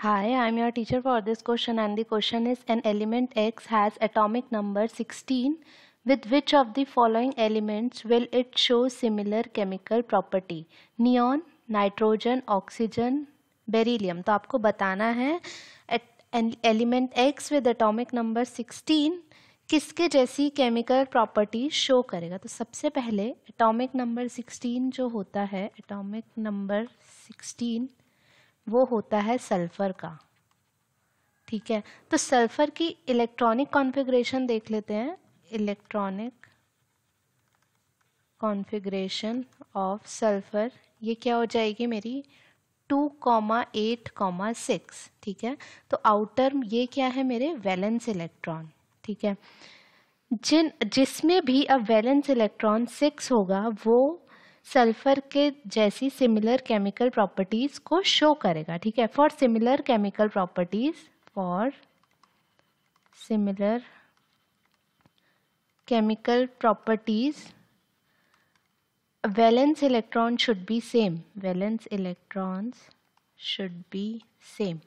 Hi, I am your teacher for this question and the question is an element X has atomic number 16. With which of the following elements will it show similar chemical property? Neon, nitrogen, oxygen, beryllium तो आपको बताना है element X with atomic number 16 किसके जैसी chemical property show करेगा तो सबसे पहले एटॉमिक नंबर 16 जो होता है एटॉमिक नंबर 16 वो होता है सल्फ़र का ठीक है तो सल्फ़र की इलेक्ट्रॉनिक कॉन्फ़िगरेशन देख लेते हैं इलेक्ट्रॉनिक कॉन्फ़िगरेशन ऑफ सल्फ़र ये क्या हो जाएगी मेरी two comma eight comma six ठीक है तो आउटर ये क्या है मेरे वैलेंस इलेक्ट्रॉन ठीक है जिन जिसमें भी अब वैलेंस इलेक्ट्रॉन सिक्स होगा वो सल्फर के जैसी सिमिलर केमिकल प्रॉपर्टीज़ को शो करेगा ठीक है for similar chemical properties for similar chemical properties valence electron should be same valence electrons should be same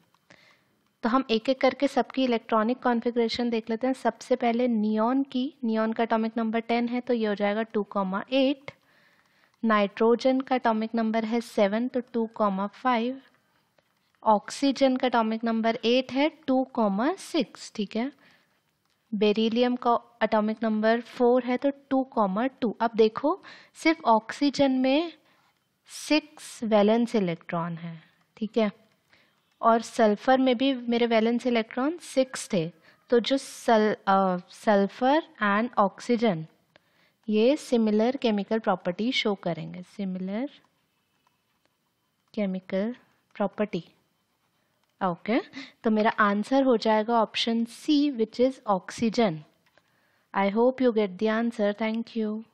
तो हम एक एक करके सबकी इलेक्ट्रॉनिक कॉन्फ़िगरेशन देख लेते हैं सबसे पहले नियॉन की नियॉन का अटोमिक नंबर टेन है तो ये हो जाएगा टू कॉमा एट नाइट्रोजन का अटोमिक नंबर है सेवन तो टू कॉमा फाइव ऑक्सीजन का अटोमिक नंबर एट है टू कॉमा सिक्स ठीक है बेरिलियम का अटोमिक नंबर फोर है तो टू कॉमा टू अब देखो सिर्फ ऑक्सीजन में सिक्स वैलेंस इलेक्ट्रॉन है ठीक है और सल्फर में भी मेरे वैलेंस इलेक्ट्रॉन सिक्स थे तो जो सल सल्फर एंड ऑक्सीजन ये सिमिलर केमिकल प्रॉपर्टी शो करेंगे सिमिलर केमिकल प्रॉपर्टी ओके तो मेरा आंसर हो जाएगा option C which is oxygen I hope you get the answer thank you